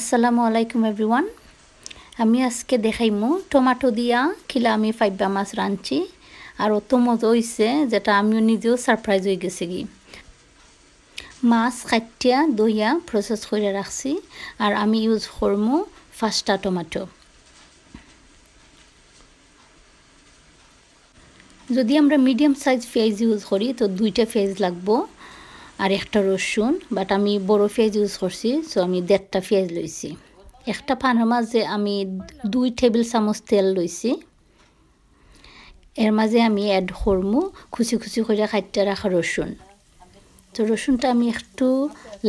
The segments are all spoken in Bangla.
আসসালামু আলাইকুম এভরিওয়ান আমি আজকে দেখাইমু টমাটো দিয়া খিলা আমি ফাইবা মাছ রাঁধছি আর অত মজা হয়েছে যেটা আমিও নিজেও সারপ্রাইজ হয়ে গেছি কি মাছ কাটিয়া দইয়া প্রসেস করে রাখছি আর আমি ইউজ করমু ফাস্টা টমাটো যদি আমরা মিডিয়াম সাইজ পেঁয়াজ ইউজ করি তো দুইটা পেঁয়াজ লাগবো আর একটা রসুন বাট আমি বড় ফেজ ইউজ করছি সো আমি দেড়টা ফেজ লইছি একটা পানের মাঝে আমি দুই টেবিল চামচ তেল লইছি এর মাঝে আমি এড করমু খুশি খুশি করে খাইতে রাখা রসুন তো রসুনটা আমি একটু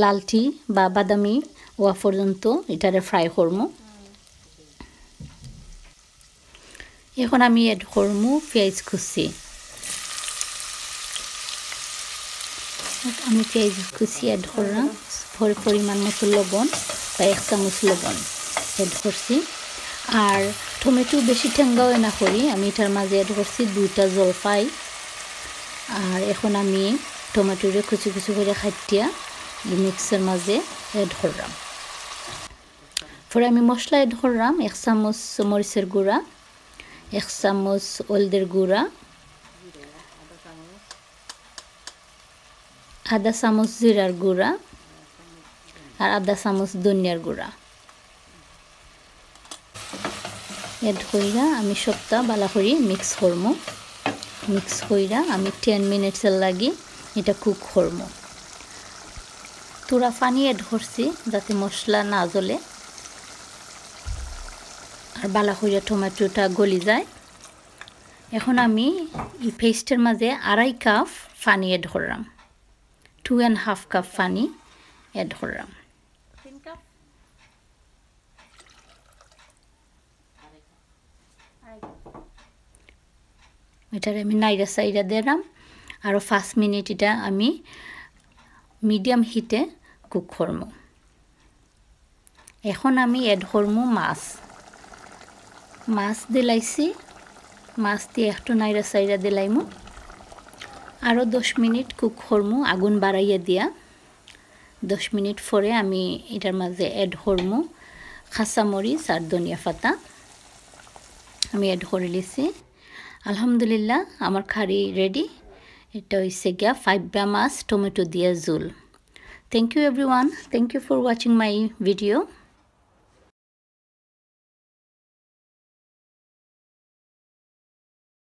লালটি বা বাদামি হওয়া পর্যন্ত এটারে ফ্রাই করমু এখন আমি এড করমু পেঁয়াজ খুঁজছি আমি পেঁয়াজ কুচিয়া ধরলাম পরিমাণ মতো লবণ বা এক চামচ লবণ এড করছি আর টমেটো বেশি ঠেঙ্গাও না করি আমি এটার মাঝে এড করছি দুইটা জলপাই আর এখন আমি টমেটোরে কুচি কুচু করে খাটিয়া মিক্সের মাঝে এড করলাম পরে আমি মশলা এড করলাম এক চামচ মরিচের গুঁড়া এক চামচ হলদের গুঁড়া আধা চামচ জিরার গুঁড়া আর আধা চামচ ধনিয়ার গুঁড়া এড কইরা আমি সবটা ভালো করে মিক্স করব মিক্স কইরা আমি টেন মিনিটসের লাগি এটা কুক করব তোরা পানি এড করছি যাতে মশলা না জ্বলে আর বালা হইয়া টমেটোটা গলি যায় এখন আমি এই পেস্টের মাঝে আড়াই কাপ পানি এড করলাম টু অ্যান্ড হাফ কাপ পানি অ্যাড করলাম এটার আমি নাইরা সাইরা দিলাম আরও পাঁচ মিনিট এটা আমি মিডিয়াম হিটে কুক করম এখন আমি এড করম মাছ মাছ দিলাইছি মাছ দিয়ে একটু নাইরা সাইরা দিলাইমু আরও দশ মিনিট কুক হরমু আগুন বাড়াইয়া দিয়া দশ মিনিট পরে আমি এটার মাঝে অ্যাড হরমু মরিচ আর ধনিয়া পাতা আমি অ্যাড করে লিছি আলহামদুলিল্লাহ আমার খাড়ি রেডি এটা হয়েছে গিয়া বা মাছ টমেটো দিয়ে জুল thank you one thank you for watching my video